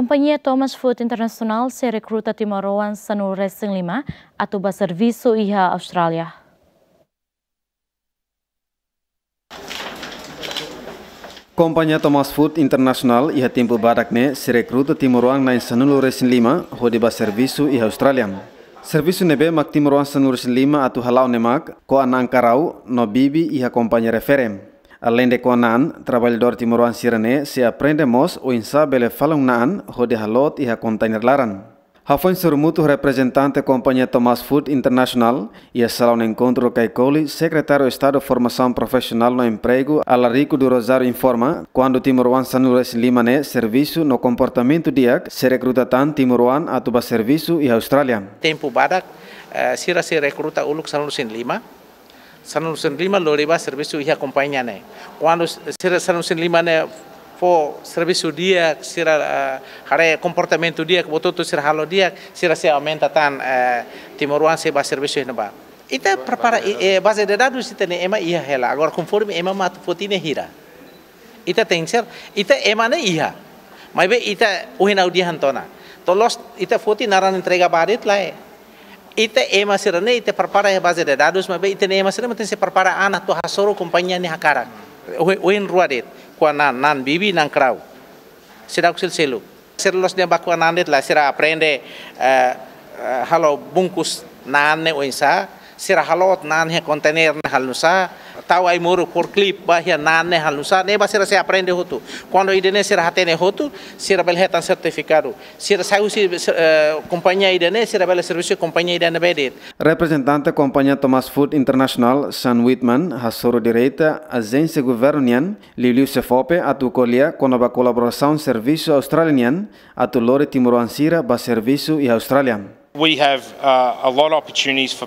Companhia Thomas Food International se rekruta Timorroan sanu Racing Lima atau Baservisu iha Australia. Kompanya Thomas Food International iha timpu badakne se rekruta Timorroan nain sanu Racing Lima hodiba Baservisu iha Australia. Servisu nebe mak Timorroan sanu Racing Lima atau halau nemak ko karau no bibi iha kompanya referem. Além de conan, trabalhador timoruan sirene se aprendemos o insa bele falam naan ho de halot e a container laran. Hafon Surmuto, representante da companhia Thomas Food International, e a sala um encontro kai Coli, secretário Estado de Formação Profissional no Emprego, Alarico do Rosário informa, quando Timoruan Sanures Limane né, serviço no comportamento dia, se recruta tan Timoruan a tuba serviço e Austrália. Tempo badak, uh, sira se recruta uluk Sanures Lima, Sanusin Lima ba servisu iha kompanya ne. Quando sira sanusin Lima ne fo servisu dia sira eh, hare komportamentu dia botou tu sira halo dia sira se aumenta tan eh, timoruan se ba servisu ne ba. Ita prepara e, base de dados ita ne ema iha hela agora conforme ema matu fotine hira. Ita tem ser ita ema ne iha. Maibe be ita uhina udihan tona. Tolos ita foti naran entrega barit lae ite e masirane ite parpara e base de dados mabe ite ne e masirane mate se parpara ana to hasoro kompanya ni hakara oen ruadet ku nan nan bibi nan krau sira kusil selu sira los de baku nandet la sira aprende eh, eh, halo bungkus nan ne oinsa sira halot nan he kontener na halusa tau ai moro por clip ba hia na ne halusa ne ba sira se aprende hotu quando idene sira hate ne hotu sira bel hetan certificado sira sai usi eh, companhia idene sira bel serviço companhia idene bedet representante companhia Thomas Food International San Whitman hasoro direita agência governian liliu sefope atu colia quando ba colaboração serviço australian atu lore timoransira ba serviço e australian We have uh, a lot of opportunities for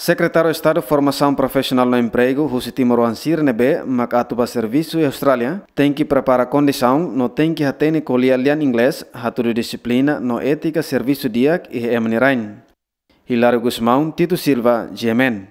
Secretário de Estado de Formação Profissional no Emprego, Rusitimo Roansir Nebe, Makatuba Serviço e Austrália, tem que preparar condição, não tem que atene colia lian inglês, haturu disciplina, no ética serviço diac e emnirain. Hilário Guzmão, Tito Silva, Gemen.